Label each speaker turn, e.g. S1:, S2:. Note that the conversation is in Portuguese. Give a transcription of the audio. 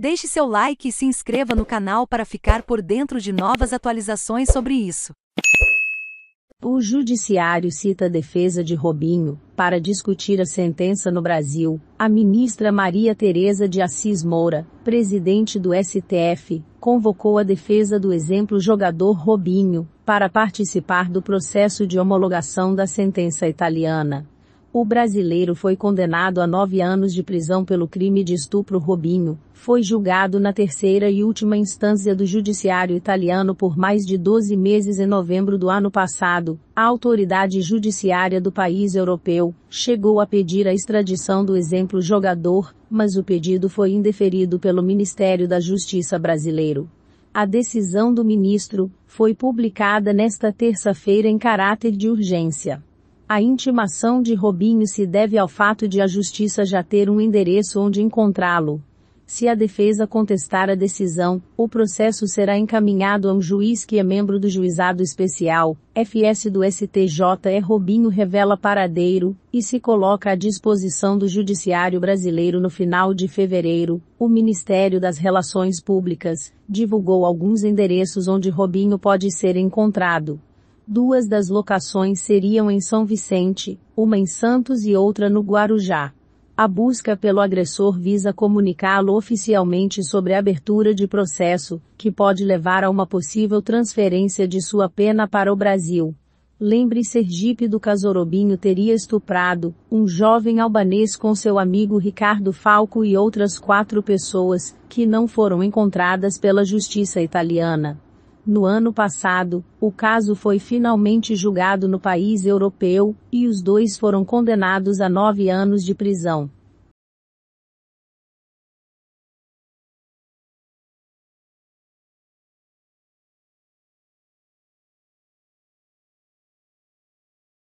S1: Deixe seu like e se inscreva no canal para ficar por dentro de novas atualizações sobre isso. O Judiciário cita a defesa de Robinho, para discutir a sentença no Brasil, a ministra Maria Tereza de Assis Moura, presidente do STF, convocou a defesa do exemplo jogador Robinho, para participar do processo de homologação da sentença italiana. O brasileiro foi condenado a nove anos de prisão pelo crime de estupro Robinho, foi julgado na terceira e última instância do judiciário italiano por mais de 12 meses em novembro do ano passado. A autoridade judiciária do país europeu chegou a pedir a extradição do exemplo jogador, mas o pedido foi indeferido pelo Ministério da Justiça brasileiro. A decisão do ministro foi publicada nesta terça-feira em caráter de urgência. A intimação de Robinho se deve ao fato de a justiça já ter um endereço onde encontrá-lo. Se a defesa contestar a decisão, o processo será encaminhado a um juiz que é membro do Juizado Especial, FS do STJE Robinho revela paradeiro, e se coloca à disposição do Judiciário Brasileiro no final de fevereiro. O Ministério das Relações Públicas divulgou alguns endereços onde Robinho pode ser encontrado. Duas das locações seriam em São Vicente, uma em Santos e outra no Guarujá. A busca pelo agressor visa comunicá-lo oficialmente sobre a abertura de processo, que pode levar a uma possível transferência de sua pena para o Brasil. Lembre Sergipe do Casorobinho teria estuprado um jovem albanês com seu amigo Ricardo Falco e outras quatro pessoas, que não foram encontradas pela justiça italiana. No ano passado, o caso foi finalmente julgado no país europeu, e os dois foram condenados a nove anos de prisão.